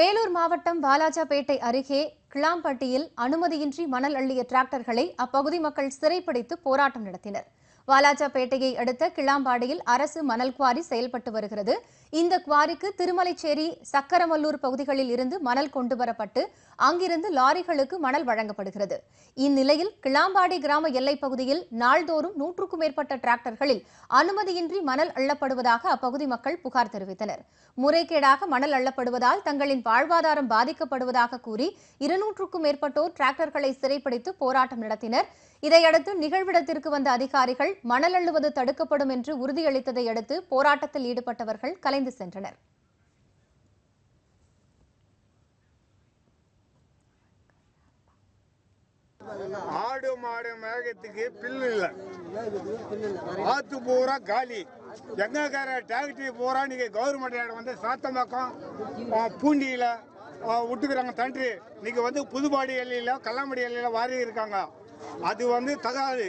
வேலூர் மாவட்டம் வாலாஜாபேட்டை அருகே கிளாம்பட்டியில் அனுமதியின்றி மணல் அள்ளிய டிராக்டர்களை அப்பகுதி மக்கள் சிறைப்பிடித்து போராட்டம் நடத்தினர் வாலாஜாபேட்டையை அடுத்த கிளாம்பாடியில் அரசு மணல் குவாரி செயல்பட்டு வருகிறது இந்த குவாரிக்கு திருமலைச்சேரி சக்கரமல்லூர் பகுதிகளில் இருந்து மணல் கொண்டுவரப்பட்டு அங்கிருந்து லாரிகளுக்கு மணல் வழங்கப்படுகிறது இந்நிலையில் கிளாம்பாடி கிராம எல்லைப் பகுதியில் நாள்தோறும் நூற்றுக்கும் மேற்பட்ட டிராக்டர்களில் அனுமதியின்றி மணல் அள்ளப்படுவதாக அப்பகுதி மக்கள் புகார் தெரிவித்தனர் முறைகேடாக மணல் அள்ளப்படுவதால் தங்களின் வாழ்வாதாரம் பாதிக்கப்படுவதாக கூறி இருநூற்றுக்கும் மேற்பட்டோர் டிராக்டர்களை சிறைப்பிடித்து போராட்டம் நடத்தினர் இதையடுத்து நிகழ்விடத்திற்கு வந்த அதிகாரிகள் மணல் அள்ளுவது தடுக்கப்படும் என்று உறுதியளித்ததை அடுத்து போராட்டத்தில் ஈடுபட்டவர்கள் கலைந்து சென்றனர் ஆடு மாடு மேகத்துக்கு பில்லு இல்ல ஆத்து பூரா காலி எங்க டாக்டரி பூரா நீங்க கவர்மெண்ட் இடம் வந்து பக்கம் பூண்டியில விட்டுக்கிறாங்க தன்றி நீங்க வந்து புதுப்பாடி எல்லையில கல்லாமடி எல்லையில வாரி இருக்காங்க அது வந்து தகாது